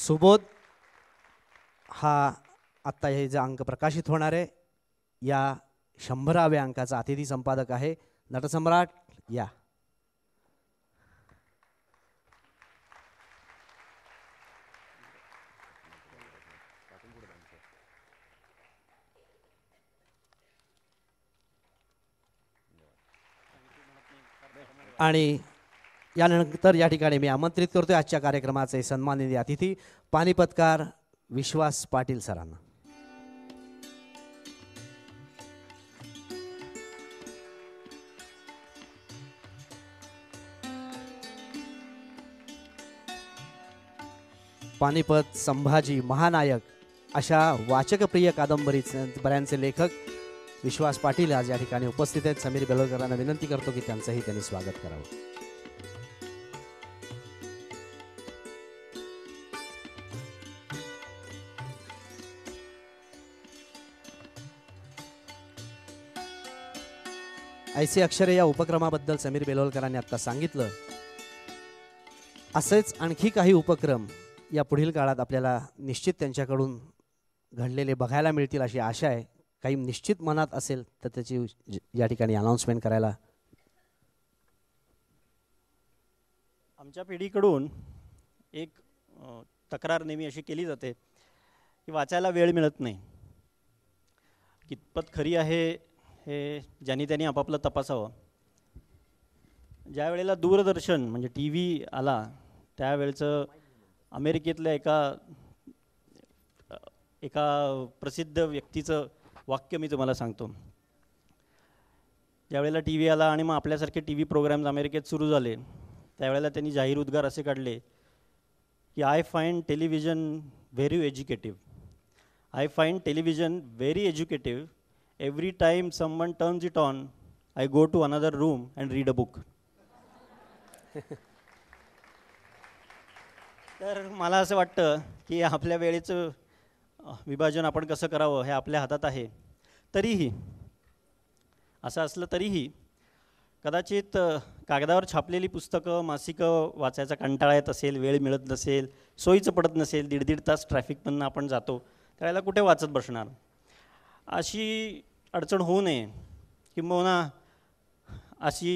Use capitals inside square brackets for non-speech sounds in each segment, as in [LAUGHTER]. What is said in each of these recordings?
सुबोध हा आत्ता हे जे अंक प्रकाशित होणार आहे या शंभराव्या अंकाचा अतिथी संपादक आहे नटसम्राट या आणि यानंतर या ठिकाणी मी आमंत्रित करतोय आजच्या कार्यक्रमाचे सन्माननीय अतिथी पानिपतकार विश्वास पाटील सरांना पानिपत संभाजी महानायक अशा वाचकप्रिय कादंबरीचे बऱ्यांचे लेखक विश्वास पाटील आज या ठिकाणी उपस्थित आहेत समीर बेलोरकरांना विनंती करतो की त्यांचंही त्यांनी स्वागत करावं ऐसी अक्षरे या उपक्रमाबद्दल समीर बेलोलकरांनी आत्ता सांगितलं असेच आणखी काही उपक्रम या पुढील काळात आपल्याला निश्चित त्यांच्याकडून घडलेले बघायला मिळतील अशी आशा आहे काही निश्चित मनात असेल तर त्याची या ठिकाणी अनाऊन्समेंट करायला आमच्या पिढीकडून एक तक्रार नेहमी अशी केली जाते की वाचायला वेळ मिळत नाही कितपत खरी आहे हे ज्यांनी त्यांनी आपापलं तपासावं ज्या वेळेला दूरदर्शन म्हणजे टी व्ही आला त्यावेळेचं अमेरिकेतल्या एका एका प्रसिद्ध व्यक्तीचं वाक्य मी तुम्हाला सांगतो ज्यावेळेला टी व्ही आला आणि मग आपल्यासारखे टी व्ही प्रोग्राम्स अमेरिकेत सुरू झाले त्यावेळेला त्यांनी जाहीर उद्गार असे काढले की I find television very educative I find television very educative every time someone turns it on, I go to another room and read a book. [LAUGHS] तर मला असं वाटतं की आपल्या वेळेचं विभाजन आपण कसं करावं हे आपल्या हातात आहे तरीही असं असलं तरीही कदाचित कागदावर छापलेली पुस्तकं मासिकं वाचायचा कंटाळा येत असेल वेळ मिळत नसेल सोयीचं पडत नसेल दीड दीड तास ट्रॅफिकमधनं आपण जातो त्यावेळेला कुठे वाचत बसणार अशी अडचण होऊ नये किंबहुना अशी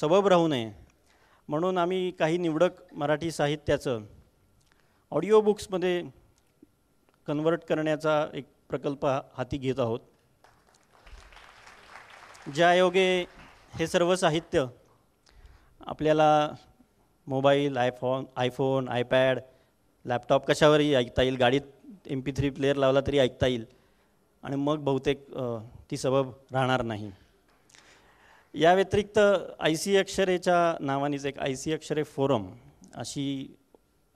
सबब राहू नये म्हणून आम्ही काही निवडक मराठी साहित्याचं ऑडिओ बुक्समध्ये कन्वर्ट करण्याचा एक प्रकल्प हाती घेत आहोत ज्यायोगे हे सर्व साहित्य आपल्याला mobile iPhone iPhone iPad laptop कशावरही ऐकता येईल गाडीत एम पी थ्री प्लेअर लावला तरी ऐकता येईल आणि मग बहुतेक ती सबब राहणार नाही या व्यतिरिक्त आय सी अक्षरेच्या नावानेच एक आय सी अक्षरे फोरम अशी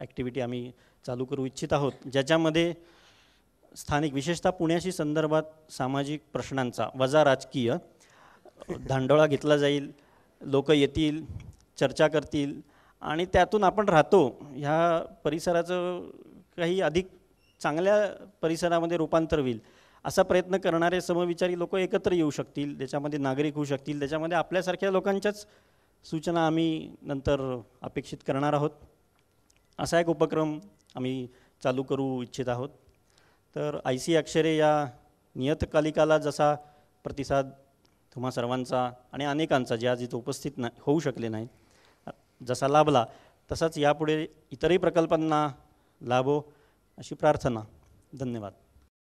ॲक्टिव्हिटी आम्ही चालू करू इच्छित आहोत ज्याच्यामध्ये स्थानिक विशेषतः पुण्याशी संदर्भात सामाजिक प्रश्नांचा वजा राजकीय धांडोळा घेतला जाईल लोक येतील चर्चा करतील आणि त्यातून आपण राहतो ह्या परिसराचं काही अधिक चांगल्या परिसरामध्ये रूपांतर होईल असा प्रयत्न करणारे समविचारी लोक एकत्र येऊ शकतील त्याच्यामध्ये नागरिक होऊ शकतील त्याच्यामध्ये आपल्यासारख्या लोकांच्याच सूचना आम्ही नंतर अपेक्षित करणार आहोत असा एक उपक्रम आम्ही चालू करू इच्छित आहोत तर आय सी अक्षरे या नियतकालिकाला जसा प्रतिसाद तुम्हा सर्वांचा आणि अनेकांचा जे आज इथं उपस्थित ना होऊ शकले नाहीत जसा लाभला तसाच यापुढे इतरही प्रकल्पांना लाभो अशी प्रार्थना धन्यवाद